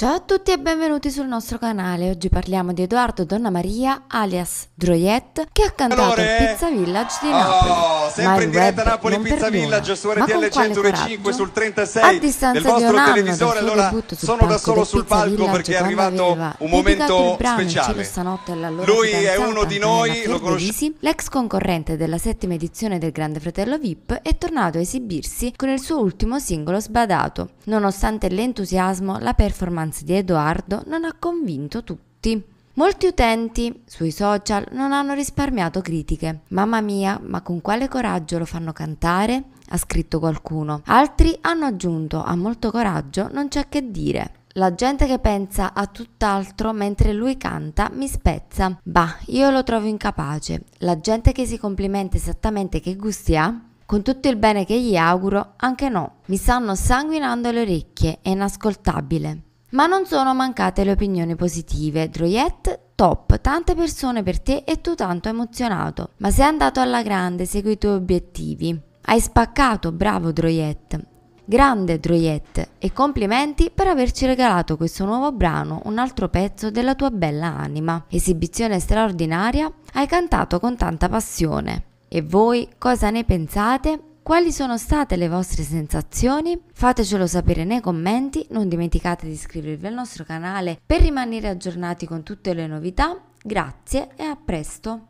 Ciao a tutti e benvenuti sul nostro canale. Oggi parliamo di Edoardo Donna Maria, alias Droyette, che ha cantato il Pizza Village di oh, Napoli. Oh, sempre Ma in diretta Napoli Pizza Village su RTL 105 sul 36 a distanza del vostro di un anno televisore. Allora sono da solo sul palco perché è arrivato un momento speciale. Lui è uno di noi, lo conosciamo. L'ex concorrente della settima edizione del Grande Fratello VIP è tornato a esibirsi con il suo ultimo singolo sbadato. Nonostante l'entusiasmo, la performance romanzi di Edoardo non ha convinto tutti. Molti utenti sui social non hanno risparmiato critiche. Mamma mia, ma con quale coraggio lo fanno cantare? ha scritto qualcuno. Altri hanno aggiunto, ha molto coraggio, non c'è che dire. La gente che pensa a tutt'altro mentre lui canta mi spezza. Bah, io lo trovo incapace. La gente che si complimenta esattamente che gusti ha, con tutto il bene che gli auguro, anche no. Mi stanno sanguinando le orecchie, è inascoltabile. Ma non sono mancate le opinioni positive. Droyette top, tante persone per te e tu tanto emozionato. Ma sei andato alla grande, segui i tuoi obiettivi. Hai spaccato, bravo Droyette. Grande Droyette e complimenti per averci regalato questo nuovo brano, un altro pezzo della tua bella anima. Esibizione straordinaria, hai cantato con tanta passione. E voi cosa ne pensate? Quali sono state le vostre sensazioni? Fatecelo sapere nei commenti, non dimenticate di iscrivervi al nostro canale per rimanere aggiornati con tutte le novità. Grazie e a presto!